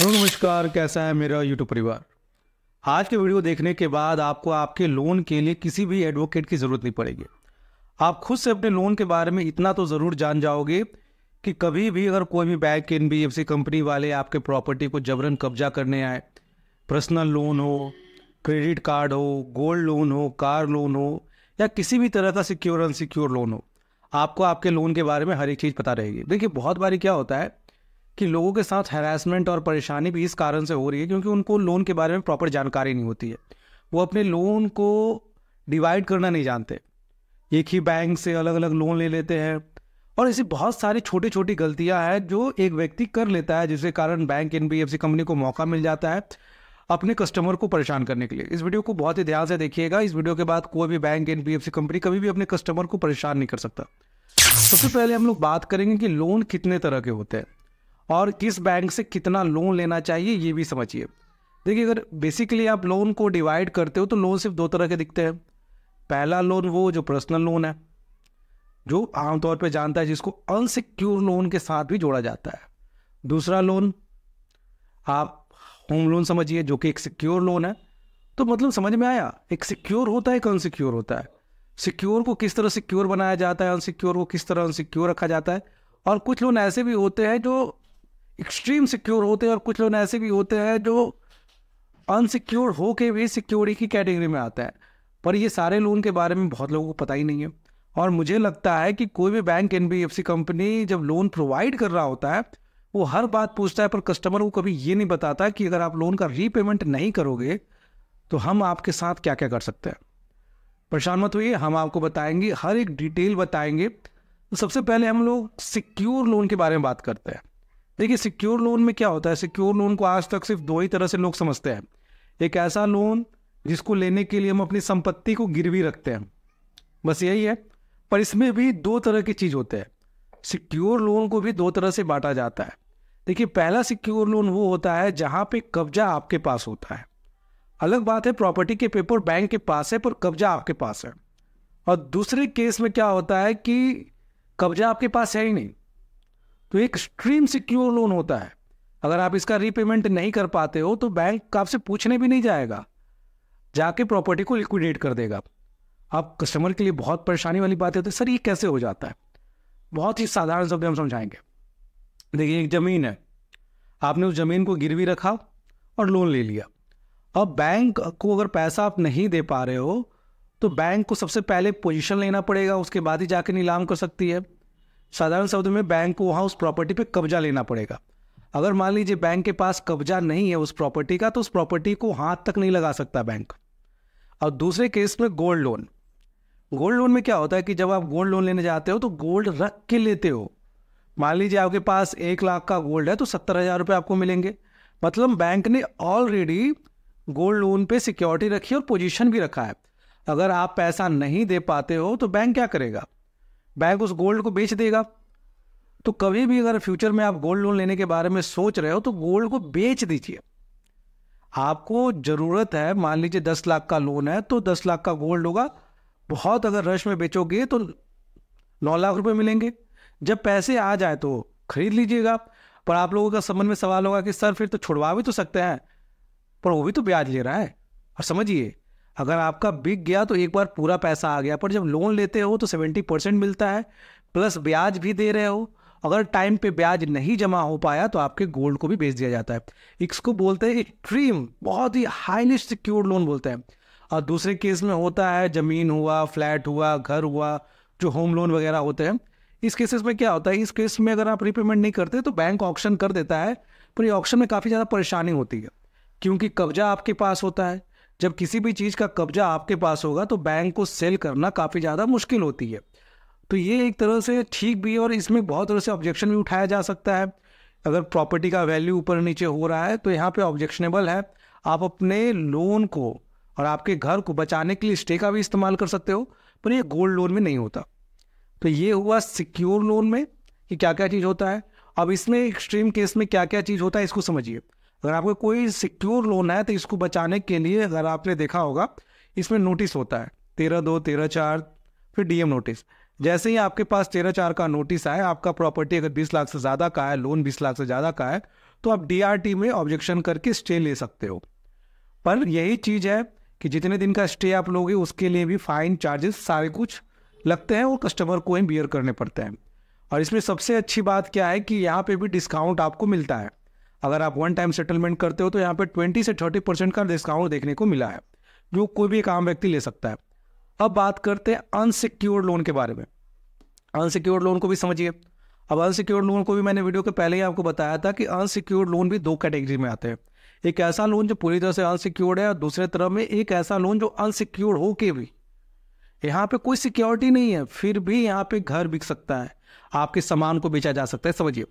hello नमस्कार कैसा है मेरा यूट्यूब परिवार आज के वीडियो देखने के बाद आपको आपके लोन के लिए किसी भी एडवोकेट की ज़रूरत नहीं पड़ेगी आप खुद से अपने लोन के बारे में इतना तो ज़रूर जान जाओगे कि कभी भी अगर कोई भी bank N B F C company वाले आपके प्रॉपर्टी को जबरन कब्जा करने आए पर्सनल लोन हो क्रेडिट कार्ड हो गोल्ड लोन हो कार लोन हो या किसी भी तरह का सिक्योर अनसिक्योर लोन हो आपको आपके लोन के बारे में हर एक चीज़ पता रहेगी देखिए बहुत बारी क्या होता है कि लोगों के साथ हेरासमेंट और परेशानी भी इस कारण से हो रही है क्योंकि उनको लोन के बारे में प्रॉपर जानकारी नहीं होती है वो अपने लोन को डिवाइड करना नहीं जानते एक ही बैंक से अलग अलग लोन ले लेते हैं और ऐसी बहुत सारी छोटी छोटी गलतियां हैं जो एक व्यक्ति कर लेता है जिसके कारण बैंक एन कंपनी को मौका मिल जाता है अपने कस्टमर को परेशान करने के लिए इस वीडियो को बहुत ही ध्यान से देखिएगा इस वीडियो के बाद कोई भी बैंक एन कंपनी कभी भी अपने कस्टमर को परेशान नहीं कर सकता सबसे पहले हम लोग बात करेंगे कि लोन कितने तरह के होते हैं और किस बैंक से कितना लोन लेना चाहिए ये भी समझिए देखिए अगर बेसिकली आप लोन को डिवाइड करते हो तो लोन सिर्फ दो तरह के दिखते हैं पहला लोन वो जो पर्सनल लोन है जो आमतौर पर जानता है जिसको अनसिक्योर लोन के साथ भी जोड़ा जाता है दूसरा लोन आप होम लोन समझिए जो कि एक सिक्योर लोन है तो मतलब समझ में आया एक सिक्योर होता है एक अनसिक्योर होता है सिक्योर को किस तरह सिक्योर बनाया जाता है अनसिक्योर को किस तरह अनसिक्योर रखा जाता है और कुछ लोन ऐसे भी होते हैं जो एक्सट्रीम सिक्योर होते हैं और कुछ लोग ऐसे भी होते हैं जो अनसिक्योर हो के भी सिक्योरिटी की कैटेगरी में आते हैं पर ये सारे लोन के बारे में बहुत लोगों को पता ही नहीं है और मुझे लगता है कि कोई भी बैंक एन कंपनी जब लोन प्रोवाइड कर रहा होता है वो हर बात पूछता है पर कस्टमर को कभी ये नहीं बताता कि अगर आप लोन का रीपेमेंट नहीं करोगे तो हम आपके साथ क्या क्या कर सकते हैं परेशान मत हुई हम आपको बताएंगे हर एक डिटेल बताएंगे तो सबसे पहले हम लोग सिक्योर लोन के बारे में बात करते हैं देखिए सिक्योर लोन में क्या होता है सिक्योर लोन को आज तक सिर्फ दो ही तरह से लोग समझते हैं एक ऐसा लोन जिसको लेने के लिए हम अपनी संपत्ति को गिरवी रखते हैं बस यही है पर इसमें भी दो तरह की चीज़ होते हैं सिक्योर लोन को भी दो तरह से बांटा जाता है देखिए पहला सिक्योर लोन वो होता है जहाँ पे कब्जा आपके पास होता है अलग बात है प्रॉपर्टी के पेपर बैंक के पास है पर कब्जा आपके पास है और दूसरे केस में क्या होता है कि कब्जा आपके पास है ही नहीं तो एक स्ट्रीम सिक्योर लोन होता है अगर आप इसका रीपेमेंट नहीं कर पाते हो तो बैंक आपसे पूछने भी नहीं जाएगा जाके प्रॉपर्टी को लिक्विडेट कर देगा आप कस्टमर के लिए बहुत परेशानी वाली बात है तो सर ये कैसे हो जाता है बहुत ही साधारण शब्द हम समझाएंगे देखिए एक ज़मीन है आपने उस ज़मीन को गिरवी रखा और लोन ले लिया अब बैंक को अगर पैसा आप नहीं दे पा रहे हो तो बैंक को सबसे पहले पोजीशन लेना पड़ेगा उसके बाद ही जाके नीलाम कर सकती है साधारण शब्द में बैंक को वहाँ उस प्रॉपर्टी पे कब्जा लेना पड़ेगा अगर मान लीजिए बैंक के पास कब्जा नहीं है उस प्रॉपर्टी का तो उस प्रॉपर्टी को हाथ तक नहीं लगा सकता बैंक और दूसरे केस में गोल्ड लोन गोल्ड लोन में क्या होता है कि जब आप गोल्ड लोन लेने जाते हो तो गोल्ड रख के लेते हो मान लीजिए आपके पास एक लाख का गोल्ड है तो सत्तर हज़ार रुपये आपको मिलेंगे मतलब बैंक ने ऑलरेडी गोल्ड लोन पे सिक्योरिटी रखी और पोजीशन भी रखा है अगर आप पैसा नहीं दे पाते हो तो बैंक क्या करेगा बैंक उस गोल्ड को बेच देगा तो कभी भी अगर फ्यूचर में आप गोल्ड लोन लेने के बारे में सोच रहे हो तो गोल्ड को बेच दीजिए आपको ज़रूरत है मान लीजिए दस लाख का लोन है तो दस लाख का गोल्ड होगा बहुत अगर रश में बेचोगे तो नौ लाख रुपए मिलेंगे जब पैसे आ जाए तो खरीद लीजिएगा पर आप लोगों का संबंध में सवाल होगा कि सर फिर तो छुड़वा भी तो सकते हैं पर वो भी तो ब्याज ले रहा है और समझिए अगर आपका बिक गया तो एक बार पूरा पैसा आ गया पर जब लोन लेते हो तो सेवेंटी परसेंट मिलता है प्लस ब्याज भी दे रहे हो अगर टाइम पे ब्याज नहीं जमा हो पाया तो आपके गोल्ड को भी बेच दिया जाता है इसको बोलते हैं एक्सट्रीम बहुत ही हाईली सिक्योर्ड लोन बोलते हैं और दूसरे केस में होता है ज़मीन हुआ फ्लैट हुआ घर हुआ जो होम लोन वगैरह होते हैं इस केसेस में क्या होता है इस केस में अगर आप रीपेमेंट नहीं करते तो बैंक ऑप्शन कर देता है पर ये ऑप्शन में काफ़ी ज़्यादा परेशानी होती है क्योंकि कब्जा आपके पास होता है जब किसी भी चीज़ का कब्जा आपके पास होगा तो बैंक को सेल करना काफ़ी ज़्यादा मुश्किल होती है तो ये एक तरह से ठीक भी है और इसमें बहुत तरह से ऑब्जेक्शन भी उठाया जा सकता है अगर प्रॉपर्टी का वैल्यू ऊपर नीचे हो रहा है तो यहाँ पे ऑब्जेक्शनेबल है आप अपने लोन को और आपके घर को बचाने के लिए स्टे का भी इस्तेमाल कर सकते हो पर ये गोल्ड लोन में नहीं होता तो ये हुआ सिक्योर लोन में कि क्या क्या चीज़ होता है अब इसमें एक्सट्रीम केस में क्या क्या चीज़ होता है इसको समझिए अगर आपको कोई सिक्योर लोन है तो इसको बचाने के लिए अगर आपने देखा होगा इसमें नोटिस होता है तेरह दो तेरह चार फिर डीएम नोटिस जैसे ही आपके पास तेरह चार का नोटिस आए आपका प्रॉपर्टी अगर बीस लाख से ज़्यादा का है लोन बीस लाख से ज़्यादा का है तो आप डी में ऑब्जेक्शन करके स्टे ले सकते हो पर यही चीज़ है कि जितने दिन का स्टे आप लोगे उसके लिए भी फाइन चार्जेस सारे कुछ लगते हैं और कस्टमर को ही बियर करने पड़ते हैं और इसमें सबसे अच्छी बात क्या है कि यहाँ पे भी डिस्काउंट आपको मिलता है अगर आप वन टाइम सेटलमेंट करते हो तो यहाँ पे ट्वेंटी से थर्टी परसेंट का डिस्काउंट देखने को मिला है जो कोई भी एक आम व्यक्ति ले सकता है अब बात करते हैं अनसिक्योर्ड लोन के बारे में अनसिक्योर्ड लोन को भी समझिए अब अनसिक्योर्ड लोन को भी मैंने वीडियो के पहले ही आपको बताया था कि अनसिक्योर्ड लोन भी दो कैटेगरी में आते हैं एक ऐसा लोन जो पूरी तरह से अनसिक्योर्ड है और दूसरे तरफ में एक ऐसा लोन जो अनसिक्योर्ड हो के भी यहाँ पे कोई सिक्योरिटी नहीं है फिर भी यहाँ पे घर बिक सकता है आपके सामान को बेचा जा सकता है समझिए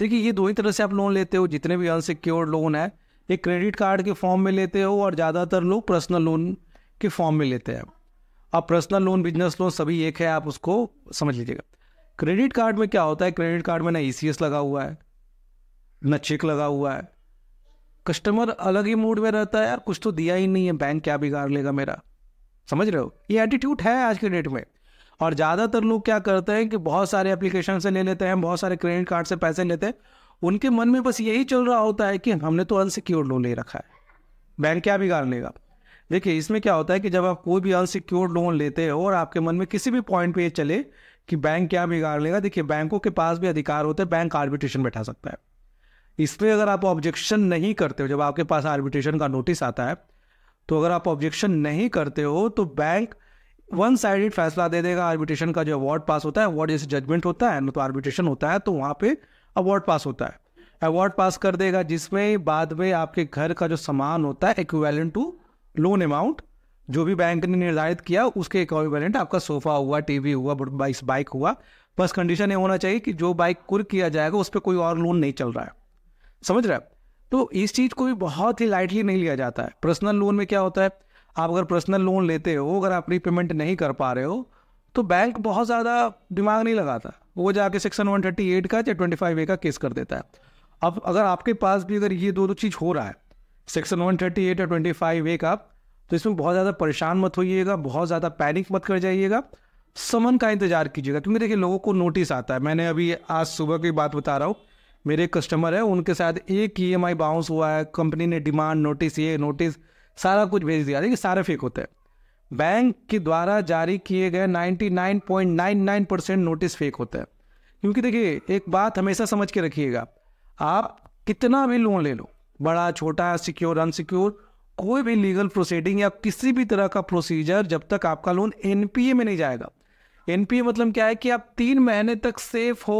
देखिए ये दो ही तरह से आप लोन लेते हो जितने भी अनसिक्योर्ड लोन है ये क्रेडिट कार्ड के फॉर्म में लेते हो और ज़्यादातर लोग पर्सनल लोन के फॉर्म में लेते हैं आप पर्सनल लोन बिजनेस लोन सभी एक है आप उसको समझ लीजिएगा क्रेडिट कार्ड में क्या होता है क्रेडिट कार्ड में ना ई e लगा हुआ है ना चेक लगा हुआ है कस्टमर अलग ही मूड में रहता है यार कुछ तो दिया ही नहीं है बैंक क्या बिगाड़ लेगा मेरा समझ रहे हो ये एटीट्यूड है आज के डेट में और ज़्यादातर लोग क्या करते हैं कि बहुत सारे एप्लीकेशन से ले लेते हैं बहुत सारे क्रेडिट कार्ड से पैसे लेते हैं उनके मन में बस यही चल रहा होता है कि हमने तो अनसिक्योर्ड लोन ले रखा है बैंक क्या बिगाड़ लेगा देखिए इसमें क्या होता है कि जब आप कोई भी अनसिक्योर्ड लोन लेते हो और आपके मन में किसी भी पॉइंट पे ये चले कि बैंक क्या बिगाड़ लेगा देखिए बैंकों के पास भी अधिकार होते हैं बैंक आर्बिट्रेशन बैठा सकता है इस पर अगर आप ऑब्जेक्शन नहीं करते हो जब आपके पास आर्बिट्रेशन का नोटिस आता है तो अगर आप ऑब्जेक्शन नहीं करते हो तो बैंक वन साइडेड फैसला दे देगा आर्बिट्रेशन का जो अवार्ड पास होता है अवार्ड जैसे जजमेंट होता है ना तो आर्बिट्रेशन होता है तो वहाँ पे अवार्ड पास होता है अवार्ड पास कर देगा जिसमें बाद में आपके घर का जो सामान होता है इक्वेलेंट टू लोन अमाउंट जो भी बैंक ने निर्धारित किया उसके इक्वेलेंट आपका सोफा हुआ टीवी हुआ बाइक बाइक हुआ बस कंडीशन ये होना चाहिए कि जो बाइक कुर किया जाएगा उस पर कोई और लोन नहीं चल रहा है समझ रहे हैं तो इस चीज़ को भी बहुत ही लाइटली नहीं लिया जाता है पर्सनल लोन में क्या होता है आप अगर पर्सनल लोन लेते हो अगर आप रीपेमेंट नहीं कर पा रहे हो तो बैंक बहुत ज़्यादा दिमाग नहीं लगाता वो जाके सेक्शन वन थर्टी एट का या ट्वेंटी फाइव ए का केस कर देता है अब अगर आपके पास भी अगर ये दो दो चीज़ हो रहा है सेक्शन वन थर्टी एट या ट्वेंटी फाइव ए का तो इसमें बहुत ज़्यादा परेशान मत होइएगा बहुत ज़्यादा पैनिक मत कर जाइएगा समन का इंतज़ार कीजिएगा क्योंकि देखिए लोगों को नोटिस आता है मैंने अभी आज सुबह की बात बता रहा हूँ मेरे कस्टमर है उनके साथ एक ई एम बाउंस हुआ है कंपनी ने डिमांड नोटिस ये नोटिस सारा कुछ भेज दिया देखिए सारे फेक होते हैं बैंक के द्वारा जारी किए गए 99.99 परसेंट नोटिस फेक होता है क्योंकि देखिए एक बात हमेशा समझ के रखिएगा आप कितना भी लोन ले लो बड़ा छोटा सिक्योर अनसिक्योर कोई भी लीगल प्रोसीडिंग या किसी भी तरह का प्रोसीजर जब तक आपका लोन एन में नहीं जाएगा एनपीए मतलब क्या है कि आप तीन महीने तक सेफ हो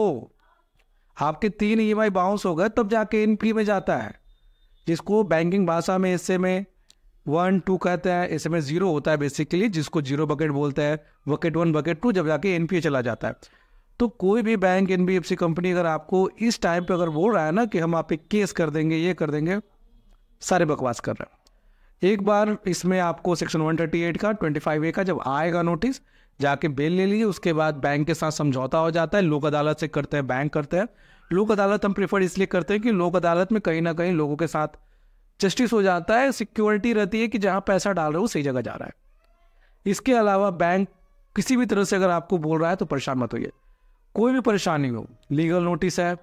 आपके तीन ई एम बाउंस हो गए तब जाके एनपीए में जाता है जिसको बैंकिंग भाषा में हिस्से में वन टू कहते हैं समय जीरो होता है बेसिकली जिसको जीरो बकेट बोलते हैं बकेट वन बकेट टू जब जाके एनपीए चला जाता है तो कोई भी बैंक एन कंपनी अगर आपको इस टाइम पे अगर बोल रहा है ना कि हम आप एक केस कर देंगे ये कर देंगे सारे बकवास कर रहे हैं एक बार इसमें आपको सेक्शन 138 का 25 ए का जब आएगा नोटिस जाके बेल ले लीजिए उसके बाद बैंक के साथ समझौता हो जाता है लोक अदालत से करते हैं बैंक करते हैं लोक अदालत हम प्रेफर इसलिए करते हैं कि लोक अदालत में कहीं ना कहीं लोगों के साथ जस्टिस हो जाता है सिक्योरिटी रहती है कि जहाँ पैसा डाल रहे हो सही जगह जा रहा है इसके अलावा बैंक किसी भी तरह से अगर आपको बोल रहा है तो परेशान मत होइए कोई भी परेशानी हो लीगल नोटिस है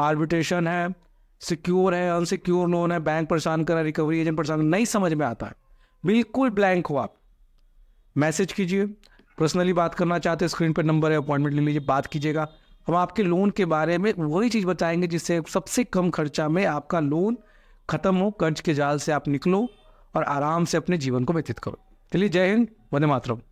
आर्बिट्रेशन है सिक्योर है अनसिक्योर लोन है बैंक परेशान है रिकवरी एजेंट परेशान नहीं समझ में आता है बिल्कुल ब्लैंक हो आप मैसेज कीजिए पर्सनली बात करना चाहते हैं स्क्रीन पर नंबर है अपॉइंटमेंट ले लीजिए बात कीजिएगा हम आपके लोन के बारे में वही चीज़ बताएंगे जिससे सबसे कम खर्चा में आपका लोन खत्म हो कर्ज के जाल से आप निकलो और आराम से अपने जीवन को व्यतीत करो चलिए जय हिंद वंदे मातरम